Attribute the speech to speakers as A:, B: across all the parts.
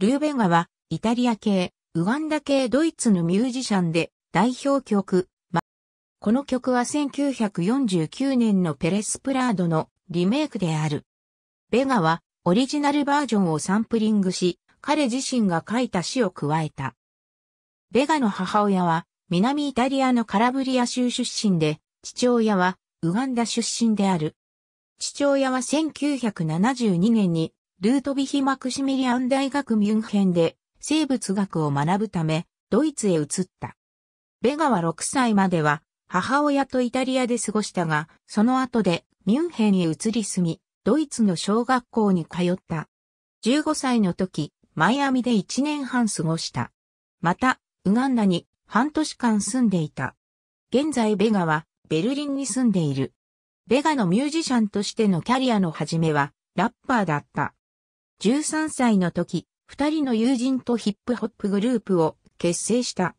A: ルーベガは、イタリア系、ウガンダ系ドイツのミュージシャンで、代表曲、ま、この曲は1949年のペレスプラードのリメイクである。ベガは、オリジナルバージョンをサンプリングし、彼自身が書いた詩を加えた。ベガの母親は、南イタリアのカラブリア州出身で、父親は、ウガンダ出身である。父親は1972年にルートビヒ・マクシミリアン大学ミュンヘンで生物学を学ぶためドイツへ移った。ベガは6歳までは母親とイタリアで過ごしたが、その後でミュンヘンへ移り住み、ドイツの小学校に通った。15歳の時、マイアミで1年半過ごした。また、ウガンダに半年間住んでいた。現在ベガはベルリンに住んでいる。ベガのミュージシャンとしてのキャリアの始めはラッパーだった。13歳の時、二人の友人とヒップホップグループを結成した。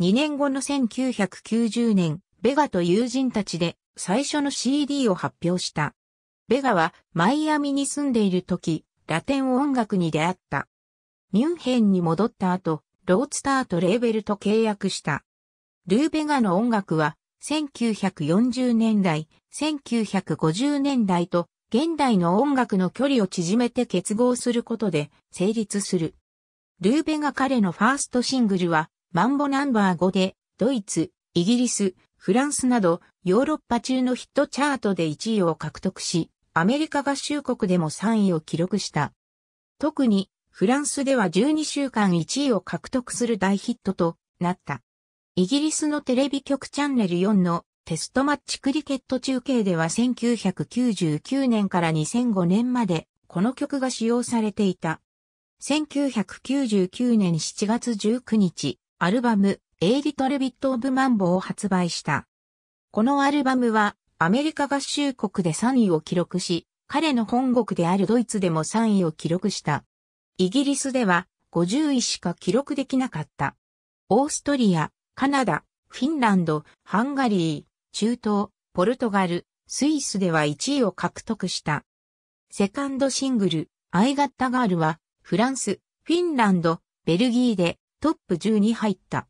A: 2年後の1990年、ベガと友人たちで最初の CD を発表した。ベガはマイアミに住んでいる時、ラテン音楽に出会った。ミュンヘンに戻った後、ローツターとレーベルと契約した。ルーベガの音楽は1940年代、1950年代と現代の音楽の距離を縮めて結合することで成立する。ルーベが彼のファーストシングルはマンボナンバー5でドイツ、イギリス、フランスなどヨーロッパ中のヒットチャートで1位を獲得し、アメリカ合衆国でも3位を記録した。特にフランスでは12週間1位を獲得する大ヒットとなった。イギリスのテレビ局チャンネル4のテストマッチクリケット中継では1999年から2005年までこの曲が使用されていた。1999年7月19日、アルバム、エイリトルビット・オブ・マンボを発売した。このアルバムは、アメリカ合衆国で3位を記録し、彼の本国であるドイツでも3位を記録した。イギリスでは50位しか記録できなかった。オーストリア、カナダ、フィンランド、ハンガリー、中東、ポルトガル、スイスでは1位を獲得した。セカンドシングル、アイガッタガールは、フランス、フィンランド、ベルギーでトップ10に入った。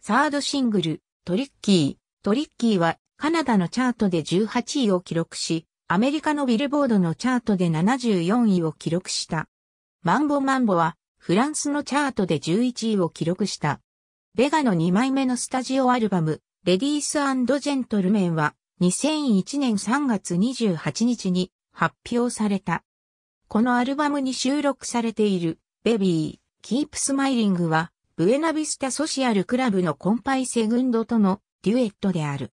A: サードシングル、トリッキー、トリッキーはカナダのチャートで18位を記録し、アメリカのビルボードのチャートで74位を記録した。マンボマンボはフランスのチャートで11位を記録した。ベガの2枚目のスタジオアルバム、レディースジェントルメンは2001年3月28日に発表された。このアルバムに収録されているベビー、キープスマイリングはブエナビスタソシアルクラブのコンパイセグンドとのデュエットである。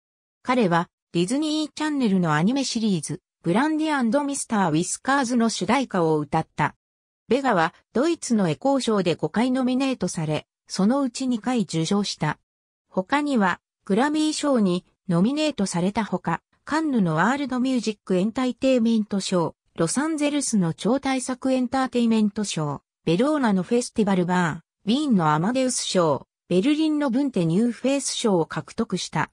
A: 彼はディズニーチャンネルのアニメシリーズブランディミスター・ウィスカーズの主題歌を歌った。ベガはドイツのエコー賞で5回ノミネートされ、そのうち2回受賞した。他にはグラミー賞にノミネートされたほか、カンヌのワールドミュージックエンターテイメント賞、ロサンゼルスの超大作エンターテイメント賞、ベローナのフェスティバルバー、ウィーンのアマデウス賞、ベルリンのブンテニューフェイス賞を獲得した。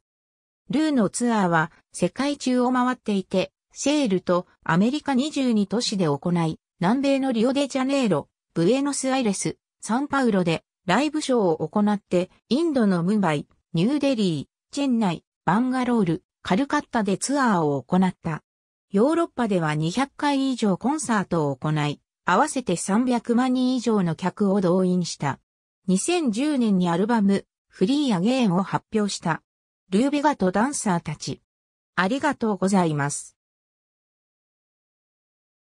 A: ルーのツアーは世界中を回っていて、セールとアメリカ22都市で行い、南米のリオデジャネイロ、ブエノスアイレス、サンパウロでライブショーを行って、インドのムンバイ、ニューデリー、チェンナイ、バンガロール、カルカッタでツアーを行った。ヨーロッパでは200回以上コンサートを行い、合わせて300万人以上の客を動員した。2010年にアルバム、フリーアゲーンを発表した。ルーベガとダンサーたち。ありがとうございます。